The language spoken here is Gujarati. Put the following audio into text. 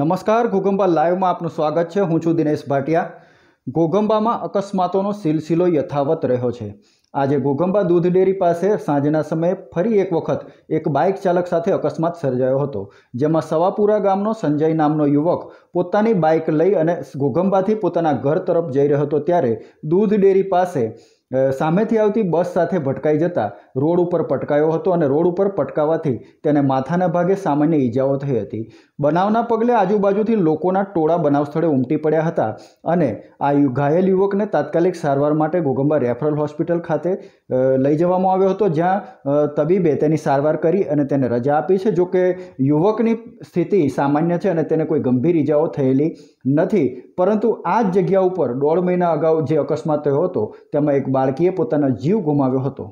નમસ્કાર ગોગંબા લાઈવમાં આપનું સ્વાગત છે હું છું દિનેશ ભાટિયા ઘોગંબામાં અકસ્માતોનો સિલસિલો યથાવત રહ્યો છે આજે ગોગંબા દૂધ ડેરી પાસે સાંજના સમયે ફરી એક વખત એક બાઇક ચાલક સાથે અકસ્માત સર્જાયો હતો જેમાં સવાપુરા ગામનો સંજય નામનો યુવક પોતાની બાઇક લઈ અને ગોગંબાથી પોતાના ઘર તરફ જઈ રહ્યો હતો ત્યારે દૂધ ડેરી પાસે સામેથી આવતી બસ સાથે ભટકાઈ જતા રોડ ઉપર પટકાયો હતો અને રોડ ઉપર પટકાવાથી તેને માથાના ભાગે સામાન્ય ઈજાઓ થઈ હતી બનાવના પગલે આજુબાજુથી લોકોના ટોળા બનાવ સ્થળે ઉમટી પડ્યા હતા અને આ ઘાયલ યુવકને તાત્કાલિક સારવાર માટે ઘોગંબા રેફરલ હોસ્પિટલ ખાતે લઈ જવામાં આવ્યો હતો જ્યાં તબીબે તેની સારવાર કરી અને તેને રજા આપી છે જોકે યુવકની સ્થિતિ સામાન્ય છે અને તેને કોઈ ગંભીર ઈજાઓ થયેલી નથી પરંતુ આ જ જગ્યા ઉપર દોઢ મહિના અગાઉ જે અકસ્માત થયો હતો તેમાં એક બાળકીએ પોતાનો જીવ ગુમાવ્યો હતો